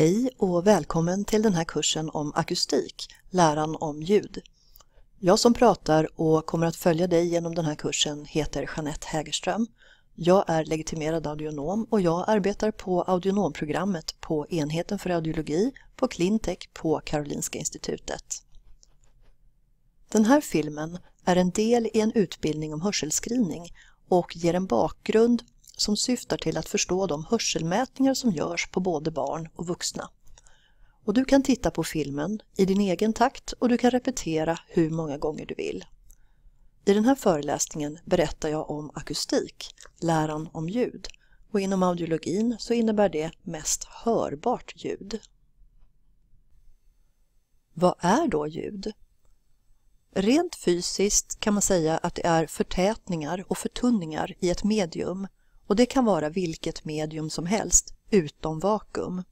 Hej och välkommen till den här kursen om akustik, läran om ljud. Jag som pratar och kommer att följa dig genom den här kursen heter Jeanette Hägerström. Jag är legitimerad audionom och jag arbetar på audionomprogrammet på enheten för audiologi på Clintech på Karolinska institutet. Den här filmen är en del i en utbildning om hörselskrivning och ger en bakgrund som syftar till att förstå de hörselmätningar som görs på både barn och vuxna. Och du kan titta på filmen i din egen takt och du kan repetera hur många gånger du vill. I den här föreläsningen berättar jag om akustik, läran om ljud och inom audiologin så innebär det mest hörbart ljud. Vad är då ljud? Rent fysiskt kan man säga att det är förtätningar och förtunningar i ett medium och det kan vara vilket medium som helst, utom vakuum.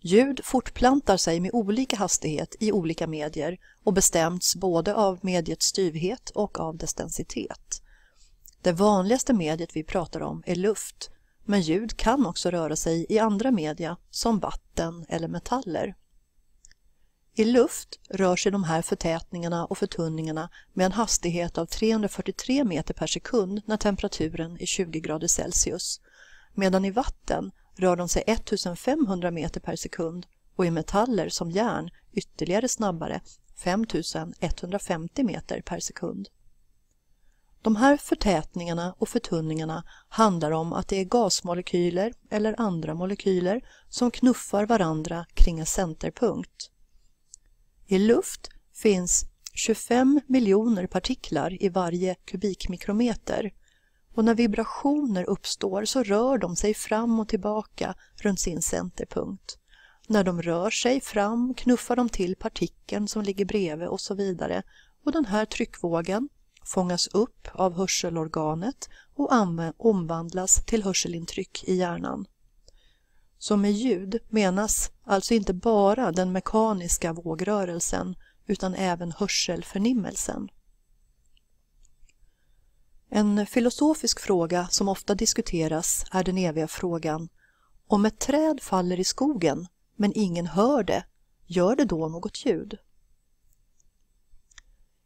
Ljud fortplantar sig med olika hastighet i olika medier och bestäms både av mediets styvhet och av dess densitet. Det vanligaste mediet vi pratar om är luft, men ljud kan också röra sig i andra media som vatten eller metaller. I luft rör sig de här förtätningarna och förtunningarna med en hastighet av 343 meter per sekund när temperaturen är 20 grader Celsius, medan i vatten rör de sig 1500 meter per sekund och i metaller som järn ytterligare snabbare 5150 meter per sekund. De här förtätningarna och förtunningarna handlar om att det är gasmolekyler eller andra molekyler som knuffar varandra kring en centerpunkt. I luft finns 25 miljoner partiklar i varje kubikmikrometer och när vibrationer uppstår så rör de sig fram och tillbaka runt sin centerpunkt. När de rör sig fram knuffar de till partikeln som ligger bredvid och så vidare och den här tryckvågen fångas upp av hörselorganet och omvandlas till hörselintryck i hjärnan. Så med ljud menas alltså inte bara den mekaniska vågrörelsen utan även hörselförnimmelsen. En filosofisk fråga som ofta diskuteras är den eviga frågan om ett träd faller i skogen men ingen hör det, gör det då något ljud?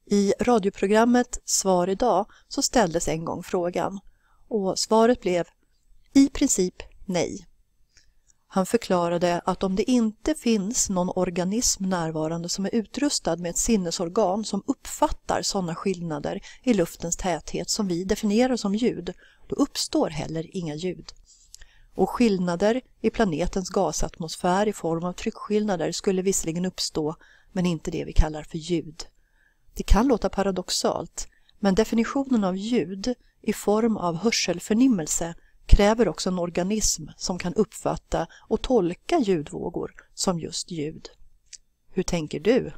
I radioprogrammet Svar idag så ställdes en gång frågan och svaret blev i princip nej. Han förklarade att om det inte finns någon organism närvarande som är utrustad med ett sinnesorgan som uppfattar sådana skillnader i luftens täthet som vi definierar som ljud, då uppstår heller inga ljud. Och skillnader i planetens gasatmosfär i form av tryckskillnader skulle visserligen uppstå, men inte det vi kallar för ljud. Det kan låta paradoxalt, men definitionen av ljud i form av hörselförnimmelse kräver också en organism som kan uppfatta och tolka ljudvågor som just ljud. Hur tänker du?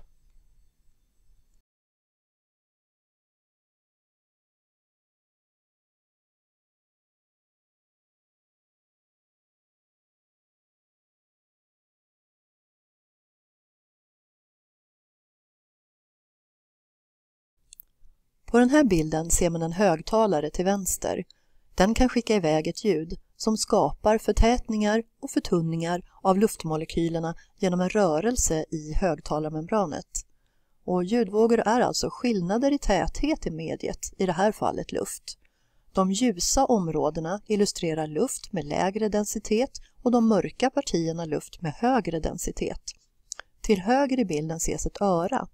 På den här bilden ser man en högtalare till vänster den kan skicka iväg ett ljud som skapar förtätningar och förtunningar av luftmolekylerna genom en rörelse i högtalarmembranet. Och ljudvågor är alltså skillnader i täthet i mediet, i det här fallet luft. De ljusa områdena illustrerar luft med lägre densitet och de mörka partierna luft med högre densitet. Till höger i bilden ses ett öra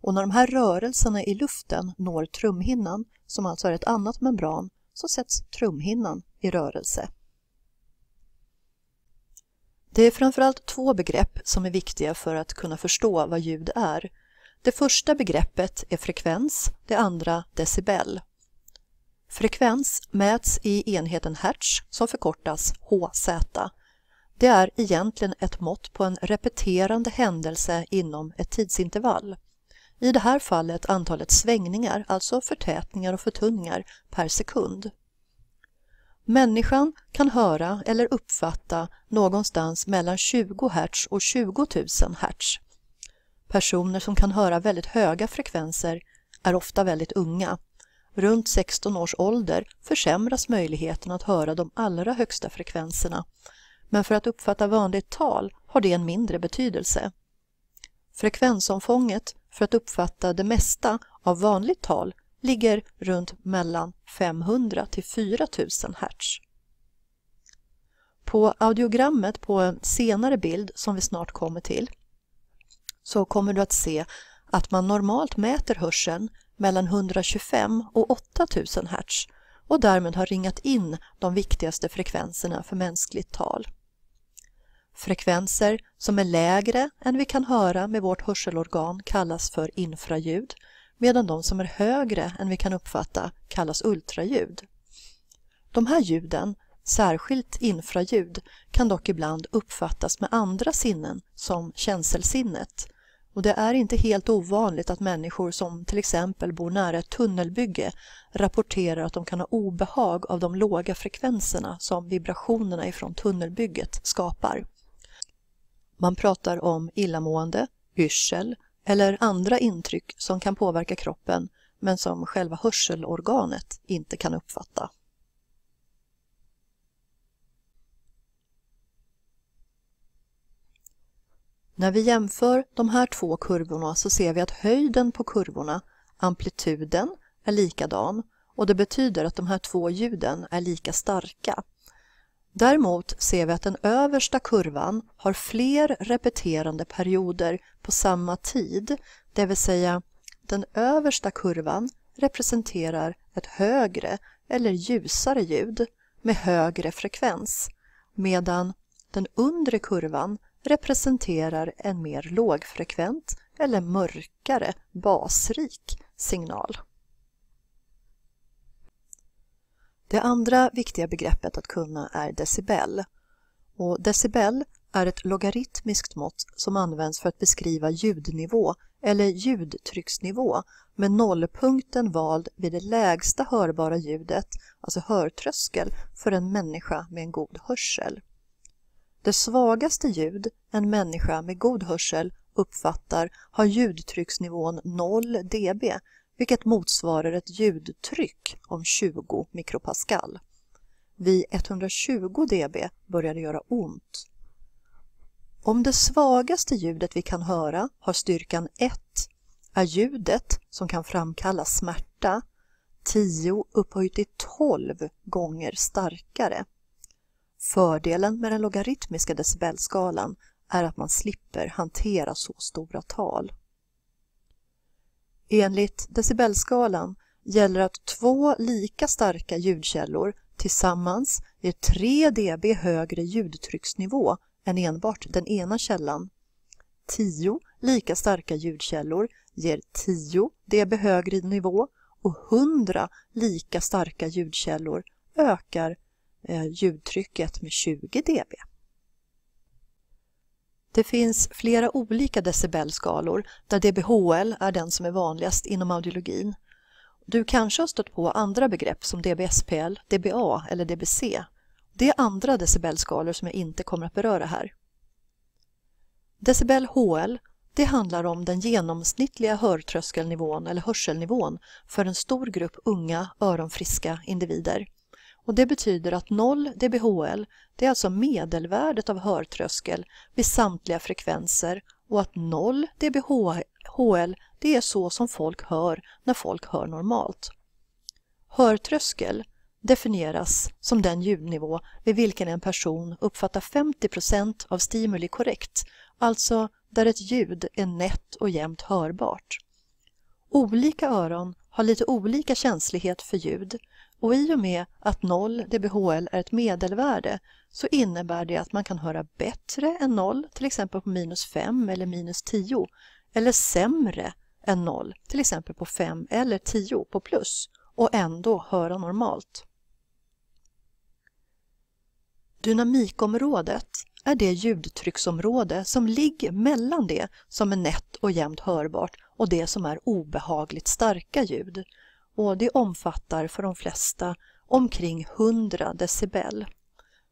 och när de här rörelserna i luften når trumhinnan, som alltså är ett annat membran, så sätts trumhinnan i rörelse. Det är framförallt två begrepp som är viktiga för att kunna förstå vad ljud är. Det första begreppet är frekvens, det andra decibel. Frekvens mäts i enheten hertz som förkortas Hz. Det är egentligen ett mått på en repeterande händelse inom ett tidsintervall. I det här fallet antalet svängningar, alltså förtätningar och förtunningar, per sekund. Människan kan höra eller uppfatta någonstans mellan 20 Hz och 20 000 Hz. Personer som kan höra väldigt höga frekvenser är ofta väldigt unga. Runt 16 års ålder försämras möjligheten att höra de allra högsta frekvenserna. Men för att uppfatta vanligt tal har det en mindre betydelse. Frekvensomfånget för att uppfatta det mesta av vanligt tal ligger runt mellan 500 till 4000 hertz. På audiogrammet på en senare bild som vi snart kommer till så kommer du att se att man normalt mäter hörseln mellan 125 och 8000 hertz och därmed har ringat in de viktigaste frekvenserna för mänskligt tal. Frekvenser som är lägre än vi kan höra med vårt hörselorgan kallas för infraljud, medan de som är högre än vi kan uppfatta kallas ultraljud. De här ljuden, särskilt infraljud, kan dock ibland uppfattas med andra sinnen som känselsinnet. Och det är inte helt ovanligt att människor som till exempel bor nära ett tunnelbygge rapporterar att de kan ha obehag av de låga frekvenserna som vibrationerna ifrån tunnelbygget skapar. Man pratar om illamående, yrsel eller andra intryck som kan påverka kroppen men som själva hörselorganet inte kan uppfatta. När vi jämför de här två kurvorna så ser vi att höjden på kurvorna, amplituden, är likadan och det betyder att de här två ljuden är lika starka. Däremot ser vi att den översta kurvan har fler repeterande perioder på samma tid, det vill säga den översta kurvan representerar ett högre eller ljusare ljud med högre frekvens, medan den undre kurvan representerar en mer lågfrekvent eller mörkare basrik signal. Det andra viktiga begreppet att kunna är decibel. Och decibel är ett logaritmiskt mått som används för att beskriva ljudnivå eller ljudtrycksnivå med nollpunkten vald vid det lägsta hörbara ljudet, alltså hörtröskel, för en människa med en god hörsel. Det svagaste ljud en människa med god hörsel uppfattar har ljudtrycksnivån 0 dB, vilket motsvarar ett ljudtryck om 20 mikropascal. Vid 120 dB börjar det göra ont. Om det svagaste ljudet vi kan höra har styrkan 1 är ljudet som kan framkalla smärta 10 upphöjt till 12 gånger starkare. Fördelen med den logaritmiska decibelskalan är att man slipper hantera så stora tal. Enligt decibelskalan gäller att två lika starka ljudkällor tillsammans ger 3 dB högre ljudtrycksnivå än enbart den ena källan. 10 lika starka ljudkällor ger 10 dB högre nivå och 100 lika starka ljudkällor ökar eh, ljudtrycket med 20 dB. Det finns flera olika decibelskalor där DBHL är den som är vanligast inom audiologin. Du kanske har stött på andra begrepp som DBSPL, DBA eller DBC. Det är andra decibelskalor som jag inte kommer att beröra här. Decibel HL, det handlar om den genomsnittliga hörtröskelnivån eller hörselnivån för en stor grupp unga öronfriska individer. Och det betyder att 0 dBHL, det är alltså medelvärdet av hörtröskel vid samtliga frekvenser och att 0 dBHL, det är så som folk hör när folk hör normalt. Hörtröskel definieras som den ljudnivå vid vilken en person uppfattar 50 av stimuli korrekt, alltså där ett ljud är nätt och jämnt hörbart. Olika öron har lite olika känslighet för ljud och i och med att 0 dBHL är ett medelvärde så innebär det att man kan höra bättre än 0, till exempel på minus 5 eller minus 10, eller sämre än 0, till exempel på 5 eller 10 på plus, och ändå höra normalt. Dynamikområdet är det ljudtrycksområde som ligger mellan det som är nätt och jämnt hörbart och det som är obehagligt starka ljud och det omfattar för de flesta omkring 100 decibel.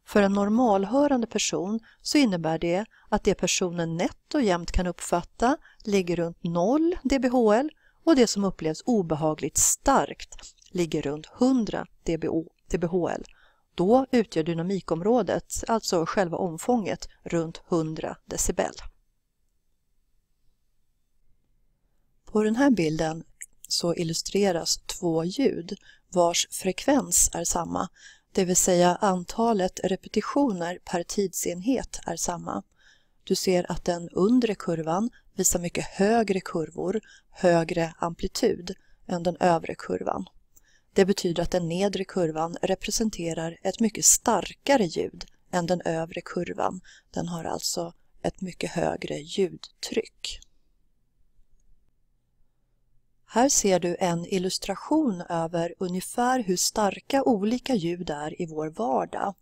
För en normalhörande person så innebär det att det personen nätt och jämnt kan uppfatta ligger runt 0 dBHL och det som upplevs obehagligt starkt ligger runt 100 dBHL. Då utgör dynamikområdet, alltså själva omfånget, runt 100 decibel. På den här bilden så illustreras två ljud vars frekvens är samma, det vill säga antalet repetitioner per tidsenhet är samma. Du ser att den undre kurvan visar mycket högre kurvor, högre amplitud, än den övre kurvan. Det betyder att den nedre kurvan representerar ett mycket starkare ljud än den övre kurvan. Den har alltså ett mycket högre ljudtryck. Här ser du en illustration över ungefär hur starka olika ljud är i vår vardag.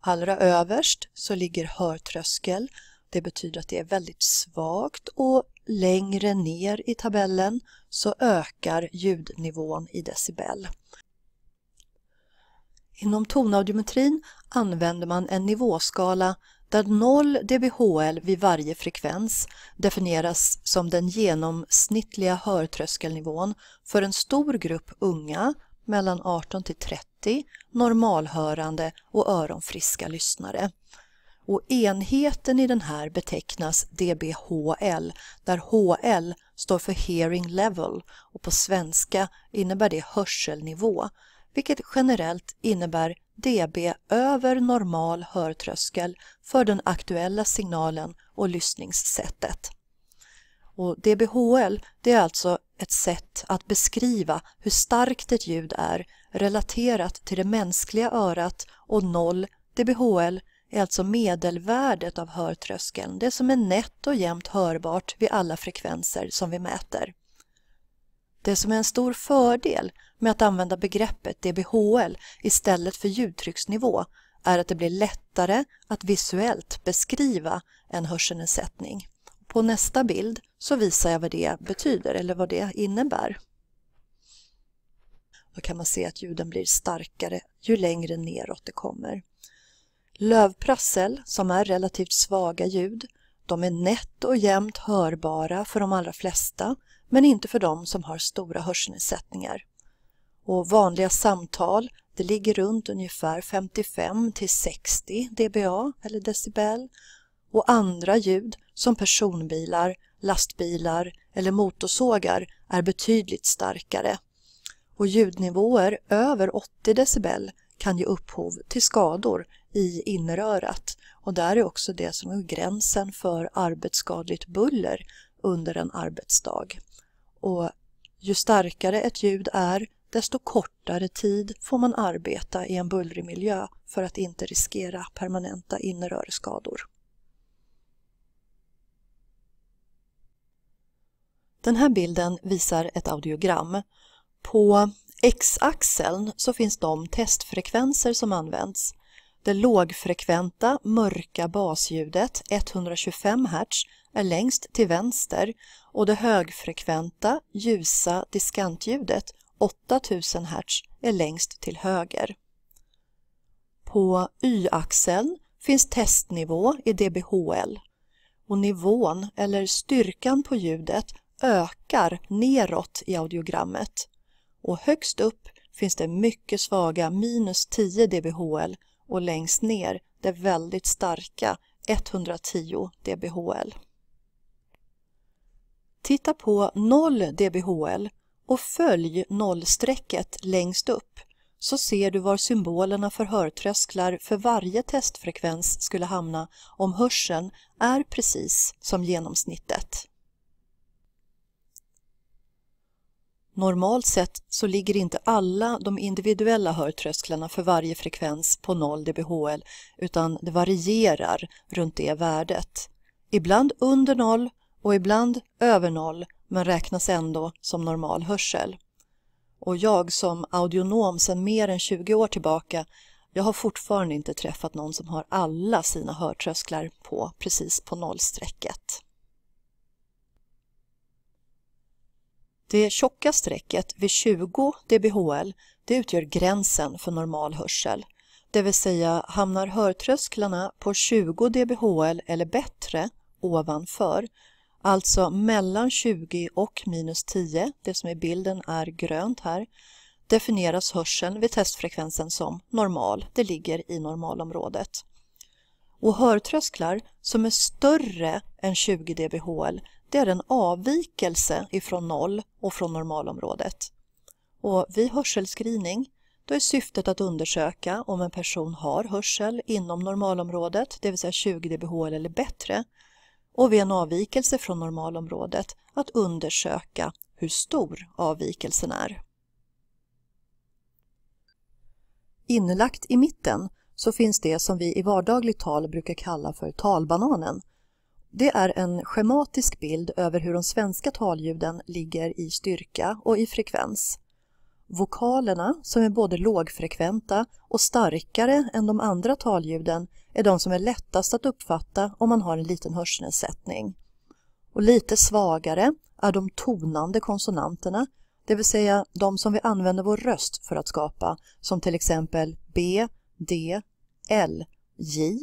Allra överst så ligger hörtröskel. Det betyder att det är väldigt svagt och längre ner i tabellen så ökar ljudnivån i decibel. Inom tonaudiometrin använder man en nivåskala där 0 dBHL vid varje frekvens definieras som den genomsnittliga hörtröskelnivån för en stor grupp unga, mellan 18 till 30, normalhörande och öronfriska lyssnare. Och enheten i den här betecknas dBHL, där HL står för hearing level och på svenska innebär det hörselnivå, vilket generellt innebär dB över normal hörtröskel för den aktuella signalen och lyssningssättet. Och DBHL det är alltså ett sätt att beskriva hur starkt ett ljud är relaterat till det mänskliga örat och 0 dBHL är alltså medelvärdet av hörtröskeln, det som är nätt och jämnt hörbart vid alla frekvenser som vi mäter. Det som är en stor fördel med att använda begreppet DBHL istället för ljudtrycksnivå är att det blir lättare att visuellt beskriva en hörselnedsättning. På nästa bild så visar jag vad det betyder eller vad det innebär. Då kan man se att ljuden blir starkare ju längre neråt det kommer. Lövprassel, som är relativt svaga ljud, de är nätt och jämnt hörbara för de allra flesta men inte för dem som har stora hörselnedsättningar. Och vanliga samtal det ligger runt ungefär 55 till 60 dBA eller decibel och andra ljud som personbilar, lastbilar eller motorsågar är betydligt starkare. Och ljudnivåer över 80 decibel kan ge upphov till skador i innerörat och där är också det som är gränsen för arbetsskadligt buller under en arbetsdag och ju starkare ett ljud är, desto kortare tid får man arbeta i en bullrig miljö för att inte riskera permanenta inneröreskador. Den här bilden visar ett audiogram. På X-axeln så finns de testfrekvenser som används. Det lågfrekventa mörka basljudet 125 Hz är längst till vänster och det högfrekventa ljusa diskantljudet 8000 Hz är längst till höger. På Y-axeln finns testnivå i dBHL och nivån eller styrkan på ljudet ökar neråt i audiogrammet och högst upp finns det mycket svaga minus 10 dBHL och längst ner det väldigt starka 110 dBHL. Titta på 0 dBHL och följ nollstrecket längst upp så ser du var symbolerna för hörtrösklar för varje testfrekvens skulle hamna om hörseln är precis som genomsnittet. Normalt sett så ligger inte alla de individuella hörtrösklarna för varje frekvens på 0 dBHL utan det varierar runt det värdet. Ibland under 0 och ibland över noll men räknas ändå som normal hörsel. Och jag som audionom sedan mer än 20 år tillbaka, jag har fortfarande inte träffat någon som har alla sina hörtrösklar på precis på nollstrecket. Det tjocka strecket vid 20 dBHL det utgör gränsen för normal hörsel. Det vill säga hamnar hörtrösklarna på 20 dBHL eller bättre ovanför Alltså mellan 20 och minus 10, det som i bilden är grönt här, definieras hörseln vid testfrekvensen som normal. Det ligger i normalområdet. Och hörtrösklar som är större än 20 dBHL, det är en avvikelse ifrån noll och från normalområdet. Och vid hörselscreening då är syftet att undersöka om en person har hörsel inom normalområdet, det vill säga 20 dBHL eller bättre, och vid en avvikelse från normalområdet att undersöka hur stor avvikelsen är. Inlagt i mitten så finns det som vi i vardagligt tal brukar kalla för talbananen. Det är en schematisk bild över hur de svenska talljuden ligger i styrka och i frekvens. Vokalerna, som är både lågfrekventa och starkare än de andra talljuden, är de som är lättast att uppfatta om man har en liten hörselnedsättning. Och lite svagare är de tonande konsonanterna, det vill säga de som vi använder vår röst för att skapa, som till exempel B, D, L, J.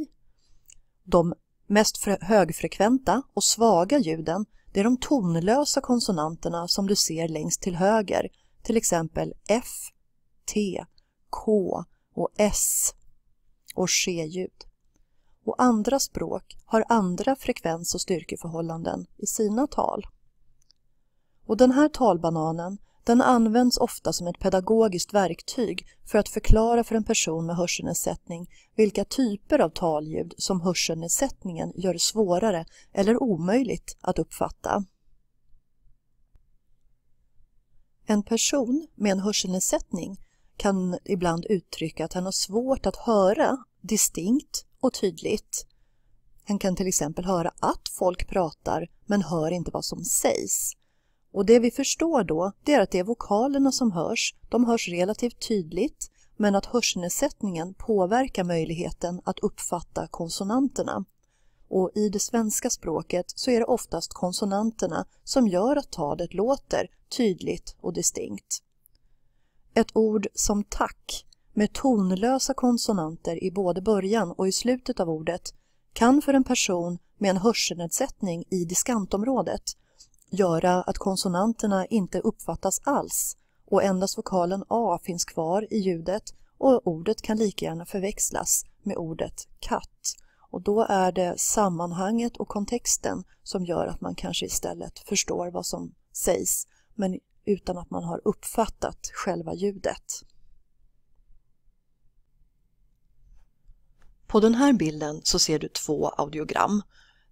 De mest högfrekventa och svaga ljuden det är de tonlösa konsonanterna som du ser längst till höger till exempel F, T, K och S och ske-ljud. Och andra språk har andra frekvens och styrkeförhållanden i sina tal. Och den här talbananen den används ofta som ett pedagogiskt verktyg för att förklara för en person med hörselnedsättning vilka typer av talljud som hörselnedsättningen gör svårare eller omöjligt att uppfatta. En person med en hörselnedsättning kan ibland uttrycka att han har svårt att höra distinkt och tydligt. Han kan till exempel höra att folk pratar men hör inte vad som sägs. Och det vi förstår då, det är att det är vokalerna som hörs. De hörs relativt tydligt, men att hörselnedsättningen påverkar möjligheten att uppfatta konsonanterna. Och i det svenska språket så är det oftast konsonanterna som gör att talet låter tydligt och distinkt. Ett ord som tack med tonlösa konsonanter i både början och i slutet av ordet kan för en person med en hörselnedsättning i diskantområdet göra att konsonanterna inte uppfattas alls och endast vokalen A finns kvar i ljudet och ordet kan lika gärna förväxlas med ordet katt. Och då är det sammanhanget och kontexten som gör att man kanske istället förstår vad som sägs men utan att man har uppfattat själva ljudet. På den här bilden så ser du två audiogram.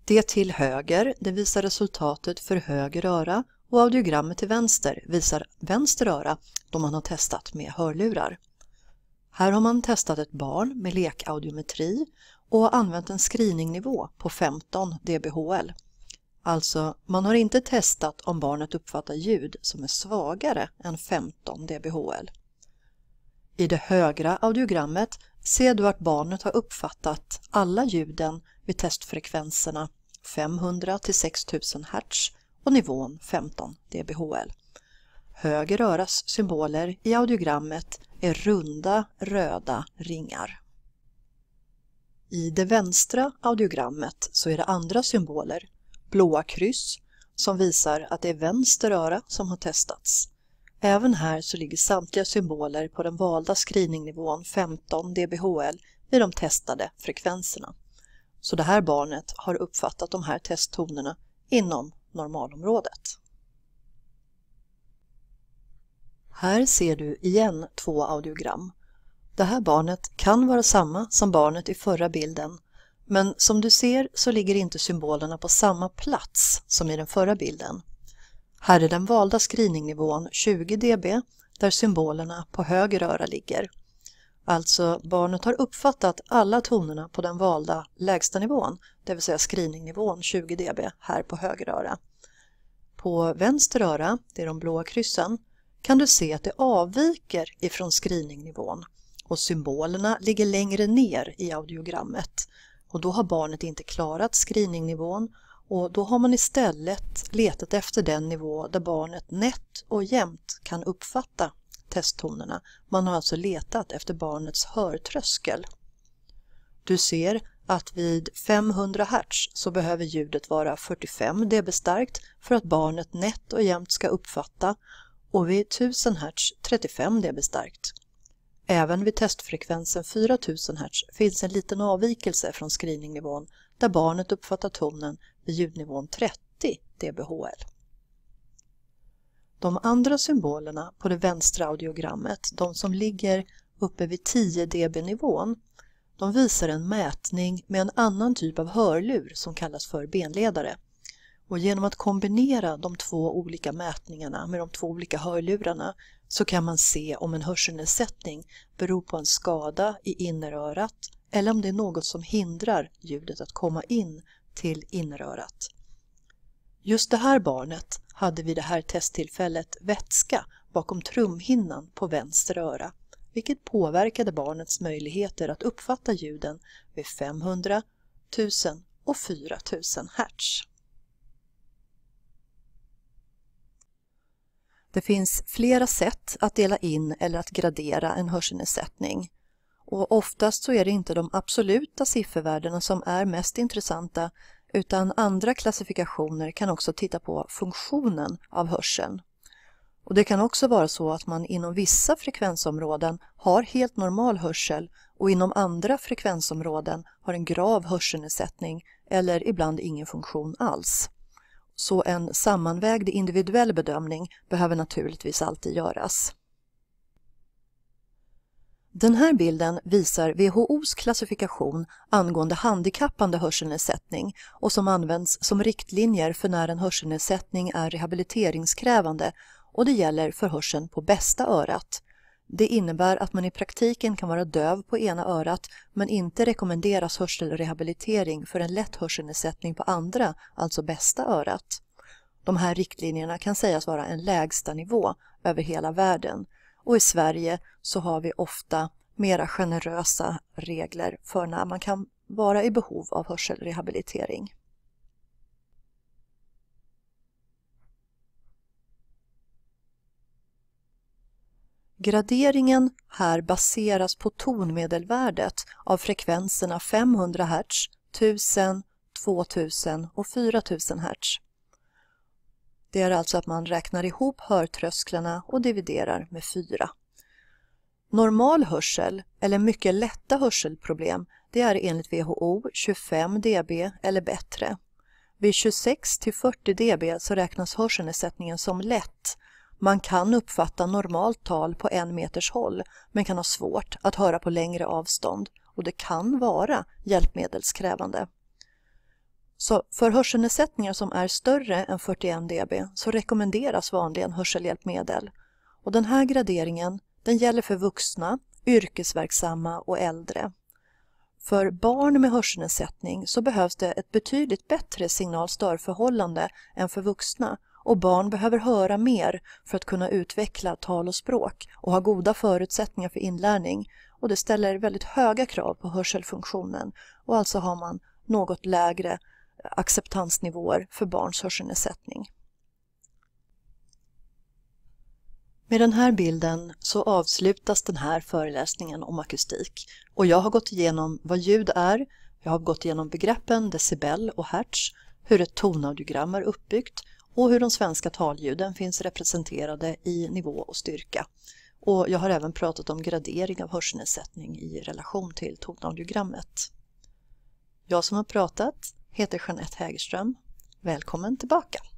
Det till höger, det visar resultatet för höger öra och audiogrammet till vänster visar vänster öra då man har testat med hörlurar. Här har man testat ett barn med lekaudiometri och använt en screeningnivå på 15 dBHL. Alltså, man har inte testat om barnet uppfattar ljud som är svagare än 15 dBHL. I det högra audiogrammet ser du att barnet har uppfattat alla ljuden vid testfrekvenserna 500 till 6000 Hz och nivån 15 dBHL. Höger öras symboler i audiogrammet är runda röda ringar. I det vänstra audiogrammet så är det andra symboler blåa kryss som visar att det är vänster öra som har testats. Även här så ligger samtliga symboler på den valda screeningnivån 15 dBHL i de testade frekvenserna. Så det här barnet har uppfattat de här testtonerna inom normalområdet. Här ser du igen två audiogram. Det här barnet kan vara samma som barnet i förra bilden men som du ser så ligger inte symbolerna på samma plats som i den förra bilden. Här är den valda screeningnivån 20 dB där symbolerna på höger öra ligger. Alltså barnet har uppfattat alla tonerna på den valda lägsta nivån, det vill säga screeningnivån 20 dB här på höger öra. På vänster öra, det är de blåa kryssen, kan du se att det avviker ifrån screeningnivån och symbolerna ligger längre ner i audiogrammet och då har barnet inte klarat screeningnivån och då har man istället letat efter den nivå där barnet nätt och jämnt kan uppfatta testtonerna. Man har alltså letat efter barnets hörtröskel. Du ser att vid 500 Hz så behöver ljudet vara 45 dB starkt för att barnet nätt och jämnt ska uppfatta och vid 1000 Hz 35 dB starkt. Även vid testfrekvensen 4000 Hz finns en liten avvikelse från screeningnivån där barnet uppfattar tonen vid ljudnivån 30 dBHL. De andra symbolerna på det vänstra audiogrammet, de som ligger uppe vid 10 dB-nivån, de visar en mätning med en annan typ av hörlur som kallas för benledare. Och genom att kombinera de två olika mätningarna med de två olika hörlurarna så kan man se om en hörselnedsättning beror på en skada i innerörat eller om det är något som hindrar ljudet att komma in till innerörat. Just det här barnet hade vid det här testtillfället vätska bakom trumhinnan på vänster öra, vilket påverkade barnets möjligheter att uppfatta ljuden vid 500, 1000 och 4000 hertz. Det finns flera sätt att dela in eller att gradera en hörselnedsättning. Och oftast så är det inte de absoluta siffervärdena som är mest intressanta utan andra klassifikationer kan också titta på funktionen av hörseln. Och det kan också vara så att man inom vissa frekvensområden har helt normal hörsel och inom andra frekvensområden har en grav hörselnedsättning eller ibland ingen funktion alls så en sammanvägd individuell bedömning behöver naturligtvis alltid göras. Den här bilden visar WHOs klassifikation angående handikappande hörselnedsättning och som används som riktlinjer för när en hörselnedsättning är rehabiliteringskrävande och det gäller för hörseln på bästa örat, det innebär att man i praktiken kan vara döv på ena örat men inte rekommenderas hörselrehabilitering för en lätt hörselnedsättning på andra, alltså bästa örat. De här riktlinjerna kan sägas vara en lägsta nivå över hela världen och i Sverige så har vi ofta mera generösa regler för när man kan vara i behov av hörselrehabilitering. Graderingen här baseras på tonmedelvärdet av frekvenserna 500 Hz, 1000, 2000 och 4000 Hz. Det är alltså att man räknar ihop hörtrösklarna och dividerar med 4. Normal hörsel, eller mycket lätta hörselproblem, det är enligt WHO 25 dB eller bättre. Vid 26 till 40 dB så räknas hörselnedsättningen som lätt man kan uppfatta normalt tal på en meters håll men kan ha svårt att höra på längre avstånd och det kan vara hjälpmedelskrävande. Så för hörselnedsättningar som är större än 41 dB så rekommenderas vanligen hörselhjälpmedel. Och den här graderingen den gäller för vuxna, yrkesverksamma och äldre. För barn med hörselnedsättning så behövs det ett betydligt bättre signalstörförhållande än för vuxna och barn behöver höra mer för att kunna utveckla tal och språk och ha goda förutsättningar för inlärning och det ställer väldigt höga krav på hörselfunktionen och alltså har man något lägre acceptansnivåer för barns hörselnedsättning. Med den här bilden så avslutas den här föreläsningen om akustik och jag har gått igenom vad ljud är, jag har gått igenom begreppen decibel och hertz, hur ett tonaudiogram är uppbyggt och hur de svenska talljuden finns representerade i nivå och styrka. Och jag har även pratat om gradering av hörselnedsättning i relation till tonaudiogrammet. Jag som har pratat heter Jeanette Hägerström. Välkommen tillbaka!